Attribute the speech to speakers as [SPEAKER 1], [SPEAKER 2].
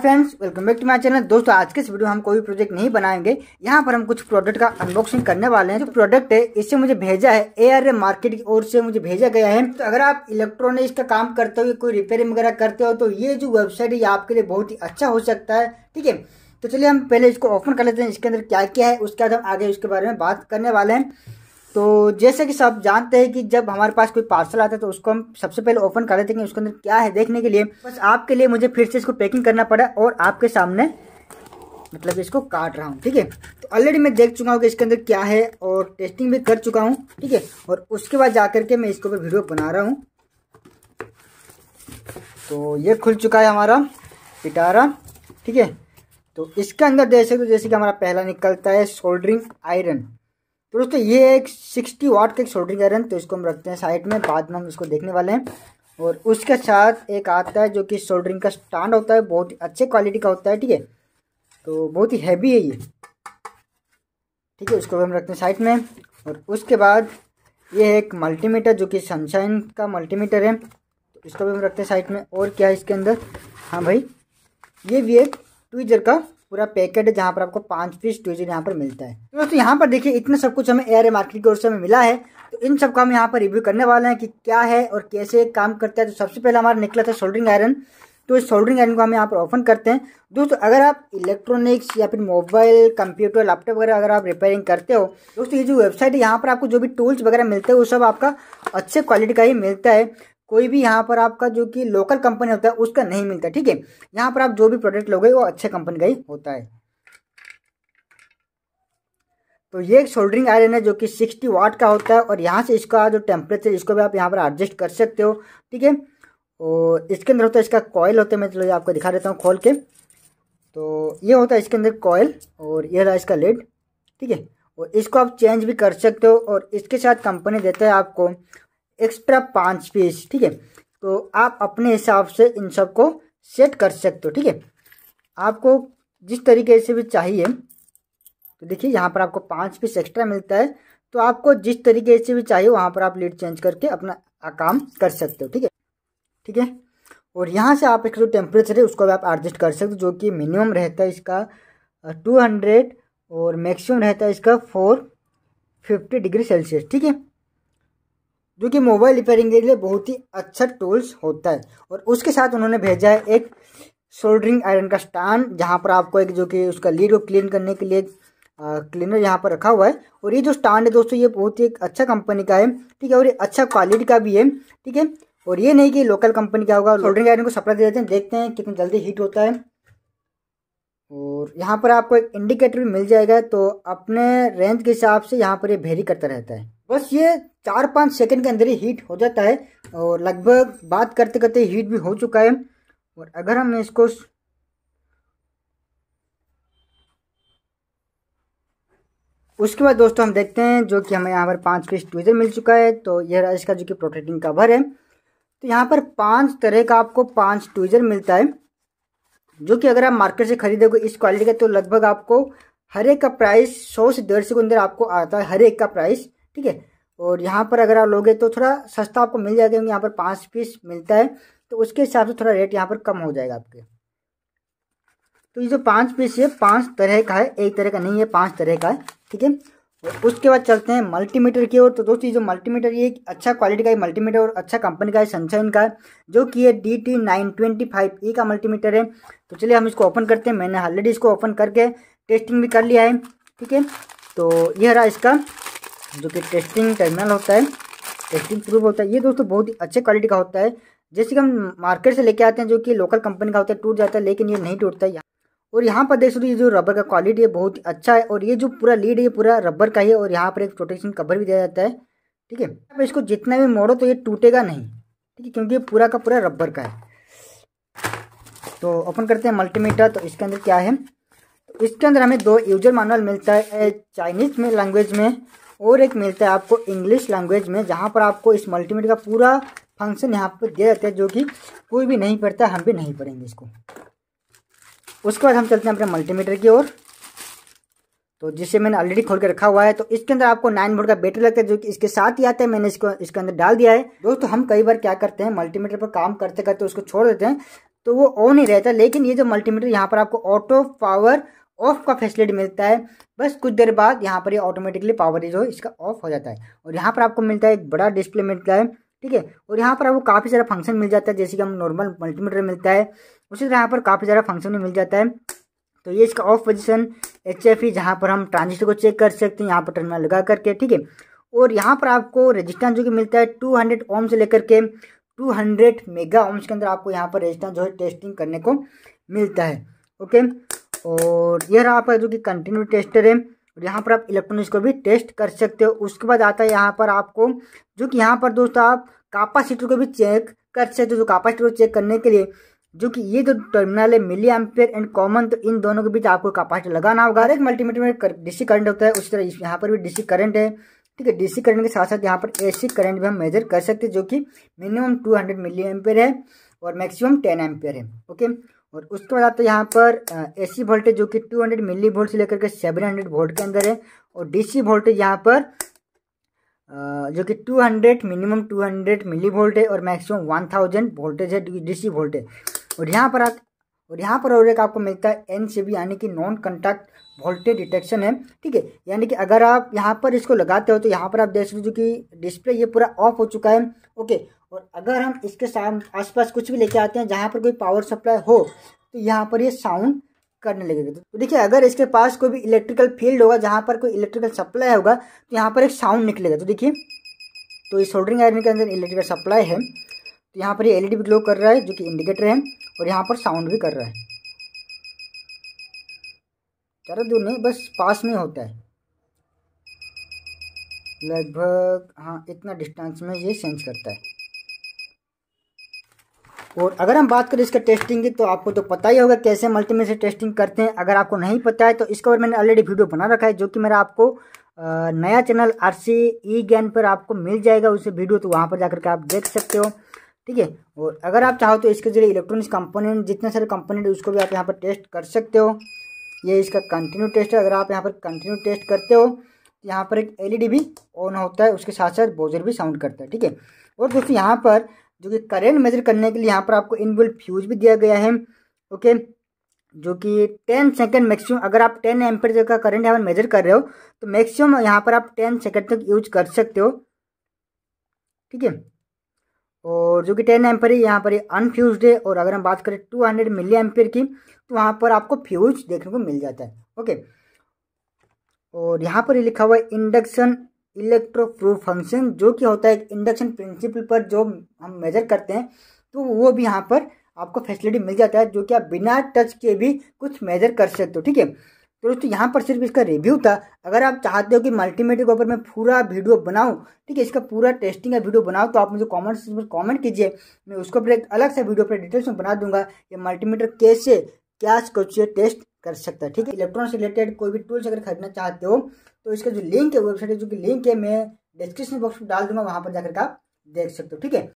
[SPEAKER 1] friends welcome back to my channel दोस्तों आज के इस वीडियो में हम कोई प्रोजेक्ट नहीं बनाएंगे यहाँ पर हम कुछ प्रोडक्ट का अनबॉक्सिंग करने वाले हैं जो प्रोडक्ट है इसे मुझे भेजा है एआर मार्केट की ओर से मुझे भेजा गया है तो अगर आप इलेक्ट्रॉनिक्स का काम करते हो कोई रिपेयरिंग वगैरह करते हो तो ये जो वेबसाइट है ये आपके लिए बहुत ही अच्छा हो सकता है ठीक है तो चलिए हम पहले इसको ओपन कर लेते हैं इसके अंदर क्या क्या है उसके बाद हम आगे उसके बारे में बात करने वाले हैं तो जैसे कि सब जानते हैं कि जब हमारे पास कोई पार्सल आता है तो उसको हम सबसे पहले ओपन कर लेते हैं उसके अंदर क्या है देखने के लिए बस आपके लिए मुझे फिर से इसको पैकिंग करना पड़ा और आपके सामने मतलब इसको काट रहा हूँ ठीक है तो ऑलरेडी मैं देख चुका हूँ कि इसके अंदर क्या है और टेस्टिंग भी कर चुका हूँ ठीक है और उसके बाद जा के मैं इसके ऊपर वीडियो बना रहा हूँ तो ये खुल चुका है हमारा पिटारा ठीक है तो इसके अंदर देख सकते जैसे कि हमारा पहला निकलता है सोल्डरिंग आयरन तो दोस्तों ये एक सिक्सटी वाट का एक सोल्डरिंग आयरन तो इसको हम रखते हैं साइड में बाद में हम इसको देखने वाले हैं और उसके साथ एक आता है जो कि सोल्डरिंग का स्टैंड होता है बहुत ही अच्छे क्वालिटी का होता है ठीक है तो बहुत ही हैवी है ये ठीक है उसको हम रखते हैं साइड में और उसके बाद ये है एक मल्टीमीटर जो कि सनशाइन का मल्टीमीटर है तो इसको भी हम रखते हैं साइड में और क्या है इसके अंदर हाँ भाई ये भी एक ट्वीजर का पूरा पैकेट है जहाँ पर आपको पाँच पीस ट्यूजर यहाँ पर मिलता है तो दोस्तों यहाँ पर देखिए इतना सब कुछ हमें एयर मार्केट की ओर से हमें मिला है तो इन सब का हम यहाँ पर रिव्यू करने वाले हैं कि क्या है और कैसे काम करता है तो सबसे पहले हमारा निकला था सोल्डरिंग आयरन तो इस सोल्डरिंग आयरन को हम यहाँ पर ऑफन करते हैं दोस्तों अगर आप इलेक्ट्रॉनिक्स या फिर मोबाइल कंप्यूटर लैपटॉप वगैरह अगर आप रिपेयरिंग करते हो दोस्तों ये जो वेबसाइट है यहाँ पर आपको जो भी टूल्स वगैरह मिलते हैं वो सब आपका अच्छे क्वालिटी का ही मिलता है कोई भी यहाँ पर आपका जो कि लोकल कंपनी होता है उसका नहीं मिलता ठीक है यहाँ पर आप जो भी प्रोडक्ट लोगे वो अच्छे कंपनी का ही होता है तो ये एक सोल्डरिंग आयरन है जो कि 60 वाट का होता है और यहाँ से इसका जो टेम्परेचर इसको भी आप यहाँ पर एडजस्ट कर सकते हो ठीक है और इसके अंदर होता है इसका कॉयल होता है मैं चलो आपको दिखा देता हूँ खोल के तो ये होता है इसके अंदर कॉयल और ये रहा इसका लेड ठीक है और इसको आप चेंज भी कर सकते हो और इसके साथ कंपनी देता है आपको एक्स्ट्रा पाँच पेज ठीक है तो आप अपने हिसाब से इन सब को सेट कर सकते हो ठीक है आपको जिस तरीके से भी चाहिए तो देखिए यहाँ पर आपको पाँच पीस एक्स्ट्रा मिलता है तो आपको जिस तरीके से भी चाहिए वहाँ पर आप लीड चेंज करके अपना काम कर सकते हो ठीक है ठीक है और यहाँ से आप एक जो टेम्परेचर है उसको भी आप एडजस्ट कर सकते हो जो कि मिनिमम रहता है इसका टू हंड्रेड और मैक्सिमम रहता है इसका फोर फिफ्टी डिग्री सेल्सियस ठीक है जो कि मोबाइल रिपेयरिंग के लिए बहुत ही अच्छा टूल्स होता है और उसके साथ उन्होंने भेजा है एक सोल्डरिंग आयरन का स्टैंड जहाँ पर आपको एक जो कि उसका लीड को क्लीन करने के लिए क्लीनर यहाँ पर रखा हुआ है और ये जो स्टैंड है दोस्तों ये बहुत ही एक अच्छा कंपनी का है ठीक है और ये अच्छा क्वालिटी का भी है ठीक है और ये नहीं कि लोकल कंपनी का होगा सोल्डरिंग आयरन को सप्लाई दे देते हैं देखते हैं कितना जल्दी हीट होता है और यहाँ पर आपको एक इंडिकेटर भी मिल जाएगा तो अपने रेंज के हिसाब से यहाँ पर ये भेरी करता रहता है बस ये चार पाँच सेकंड के अंदर ही हीट हो जाता है और लगभग बात करते करते हीट भी हो चुका है और अगर हम इसको उसके बाद दोस्तों हम देखते हैं जो कि हमें यहाँ पर पांच पीस ट्विजर मिल चुका है तो यह रहा इसका जो कि प्रोटेक्टिंग कवर है तो यहाँ पर पांच तरह का आपको पांच ट्विजर मिलता है जो कि अगर आप मार्केट से खरीदोगे इस क्वालिटी का तो लगभग आपको हर एक का प्राइस सौ से डेढ़ सौ के अंदर आपको आता है हर एक का प्राइस ठीक है और यहाँ पर अगर आप लोगे तो थोड़ा सस्ता आपको मिल जाएगा क्योंकि यहाँ पर पाँच पीस मिलता है तो उसके हिसाब से थोड़ा रेट यहाँ पर कम हो जाएगा आपके तो ये जो पाँच पीस है पाँच तरह का है एक तरह का नहीं है पाँच तरह का है ठीक है और उसके बाद चलते हैं मल्टीमीटर की ओर तो दोस्तों ये जो मल्टीमीटर ये अच्छा क्वालिटी का है मल्टीमीटर और अच्छा कंपनी का है सनशाइन का है जो कि ये D T nine twenty five E का मल्टीमीटर है तो चलिए हम इसको ओपन करते हैं मैंने ऑलरेडी इसको ओपन करके टेस्टिंग भी कर लिया है ठीक है तो यह रहा इसका जो कि टेस्टिंग टर्मिनल होता है टेस्टिंग प्रूफ होता है ये दोस्तों बहुत ही अच्छे क्वालिटी का होता है जैसे कि हम मार्केट से लेके आते हैं जो कि लोकल कंपनी का होता है टूट जाता है लेकिन ये नहीं टूटता है और यहाँ पर देख सकते ये जो रबर का क्वालिटी है बहुत ही अच्छा है और ये जो पूरा लीड है ये पूरा रबर का है और यहाँ पर एक प्रोटेक्शन कवर भी दिया जाता है ठीक है अब इसको जितना भी मोड़ो तो ये टूटेगा नहीं ठीक है क्योंकि ये पूरा का पूरा रबर का है तो ओपन करते हैं मल्टीमीटर तो इसके अंदर क्या है तो इसके अंदर हमें दो यूजर मानवल मिलता है चाइनीज में लैंग्वेज में और एक मिलता है आपको इंग्लिश लैंग्वेज में जहाँ पर आपको इस मल्टीमीटर का पूरा फंक्शन यहाँ पर दिया जाता है जो कि कोई भी नहीं पढ़ता हम भी नहीं पढ़ेंगे इसको उसके बाद हम चलते हैं अपने मल्टीमीटर की ओर तो जिसे मैंने ऑलरेडी खोल के रखा हुआ है तो इसके अंदर आपको नाइन वोल्ट का बैटरी लगता है जो कि इसके साथ ही आता है मैंने इसको इसके अंदर डाल दिया है दोस्तों हम कई बार क्या करते हैं मल्टीमीटर पर काम करते करते उसको छोड़ देते हैं तो वो ऑन ही रहता है लेकिन ये जो मल्टीमीटर यहाँ पर आपको ऑटो पावर ऑफ का फैसिलिटी मिलता है बस कुछ देर बाद यहाँ पर ये ऑटोमेटिकली पावर जो है इसका ऑफ हो जाता है और यहाँ पर आपको मिलता है एक बड़ा डिस्प्ले मिलता है ठीक है और यहाँ पर आपको काफ़ी सारा फंक्शन मिल जाता है जैसे कि हम नॉर्मल मल्टीमीटर मिलता है उसी तरह यहाँ पर काफ़ी सारा फंक्शन भी मिल जाता है तो ये इसका ऑफ पोजिशन एच एफ जहाँ पर हम ट्रांजिस्टर को चेक कर सकते हैं यहाँ पर टर्मिनल लगा करके ठीक है और यहाँ पर आपको रजिस्टेंस जो कि मिलता है 200 हंड्रेड ओम से लेकर के 200 मेगा ओम्स के अंदर आपको यहाँ पर रजिस्टेंस जो है टेस्टिंग करने को मिलता है ओके और ये रहा आपका जो कि कंटिन्यू टेस्टर है और यहाँ पर आप इलेक्ट्रॉनिक्स को भी टेस्ट कर सकते हो उसके बाद आता है यहाँ पर आपको जो कि यहाँ पर दोस्तों आप कैपासिटर को भी चेक कर सकते हो जो कैपासिटर को चेक करने के लिए जो कि ये जो टर्मिनल है मिली एम्पेयर एंड कॉमन तो इन दोनों के बीच आपको कैपेसिटर लगाना होगा एक मल्टीमीटर में डीसी करंट होता है उसी तरह यहाँ पर भी डीसी करंट है ठीक है डीसी करंट के साथ साथ यहाँ पर एसी करंट भी हम मेजर कर सकते हैं जो कि मिनिमम 200 मिली एम्पेयर है और मैक्सिमम 10 एम्पेयर है ओके और उसके बाद आता है यहाँ पर एसी वोल्टेज जो कि 200 मिली वोल्ट से लेकर के 700 वोल्ट के अंदर है और डीसी वोल्टेज यहाँ पर जो कि 200 मिनिमम 200 मिली वोल्ट है और मैक्सिमम 1000 वोल्टेज है डीसी वोल्टेज और यहाँ पर और यहाँ पर और एक आपको मिलता है एन सी बी यानी कि नॉन कंटैक्ट वोल्टेज डिटेक्शन है ठीक है यानी कि अगर आप यहाँ पर इसको लगाते हो तो यहाँ पर आप देख सकते हो कि डिस्प्ले ये पूरा ऑफ हो चुका है ओके और अगर हम इसके साम आसपास कुछ भी लेके आते हैं जहाँ पर कोई पावर सप्लाई हो तो यहाँ पर ये साउंड करने लगेगा तो देखिए अगर इसके पास कोई भी इलेक्ट्रिकल फील्ड होगा जहाँ पर कोई इलेक्ट्रिकल सप्लाई होगा तो यहाँ पर एक साउंड निकलेगा तो देखिए तो इस सोल्डरिंग आयरन के अंदर इलेक्ट्रिकल सप्लाई है तो यहाँ पर ये एलईडी भी ग्लो कर रहा है जो कि इंडिकेटर है और यहाँ पर साउंड भी कर रहा है ज़्यादा दूर नहीं बस पास में होता है लगभग हाँ इतना डिस्टेंस में ये सेंस करता है और अगर हम बात करें इसका टेस्टिंग की तो आपको तो पता ही होगा कैसे मल्टीमीटर से टेस्टिंग करते हैं अगर आपको नहीं पता है तो इसके ऊपर मैंने ऑलरेडी वीडियो बना रखा है जो कि मेरा आपको नया चैनल आर सी ई ज्ञान पर आपको मिल जाएगा उसे वीडियो तो वहाँ पर जाकर के आप देख सकते हो ठीक है और अगर आप चाहो तो इसके जरिए इलेक्ट्रॉनिक्स कंपोनेंट जितने सारे कंपोनेंट उसको भी आप यहाँ पर टेस्ट कर सकते हो ये इसका कंटिन्यू टेस्ट है अगर आप यहाँ पर कंटिन्यू टेस्ट करते हो यहाँ पर एक एलईडी e भी ऑन होता है उसके साथ साथ बोजर भी साउंड करता है ठीक है और दोस्तों यहाँ पर जो कि करेंट मेजर करने के लिए यहाँ पर आपको इनबिल्ट फ्यूज भी दिया गया है ओके जो कि टेन सेकेंड मैक्सिमम अगर आप टेन एम्पेयर का करेंट यहाँ पर मेजर कर रहे हो तो मैक्सिमम यहाँ पर आप टेन सेकेंड तक यूज कर सकते हो ठीक है और जो कि टेन एम्पेयर यहाँ पर अनफ्यूज है और अगर हम बात करें टू हंड्रेड मिली एम्पेयर की तो वहाँ पर आपको फ्यूज देखने को मिल जाता है ओके और यहाँ पर लिखा हुआ है इंडक्शन प्रूफ फंक्शन जो कि होता है इंडक्शन प्रिंसिपल पर जो हम मेजर करते हैं तो वो भी यहाँ पर आपको फैसिलिटी मिल जाता है जो कि आप बिना टच के भी कुछ मेजर कर सकते हो ठीक है तो दोस्तों यहाँ पर सिर्फ इसका रिव्यू था अगर आप चाहते हो कि मल्टीमीटर के ऊपर मैं पूरा वीडियो बनाऊँ ठीक है इसका पूरा टेस्टिंग का वीडियो बनाऊँ तो आप मुझे कमेंट्स में कॉमेंट कीजिए मैं उसको पर एक अलग सा वीडियो पर डिटेल्स में बना दूंगा कि मल्टीमीटर कैसे क्या कुछ टेस्ट कर सकता है ठीक है इलेक्ट्रॉन से रिलेटेड कोई भी टूल्स अगर खरीदना चाहते हो तो इसका जो लिंक है वेबसाइट है जो कि लिंक है मैं डिस्क्रिप्शन बॉक्स में डाल दूंगा वहाँ पर जाकर आप देख सकते हो ठीक है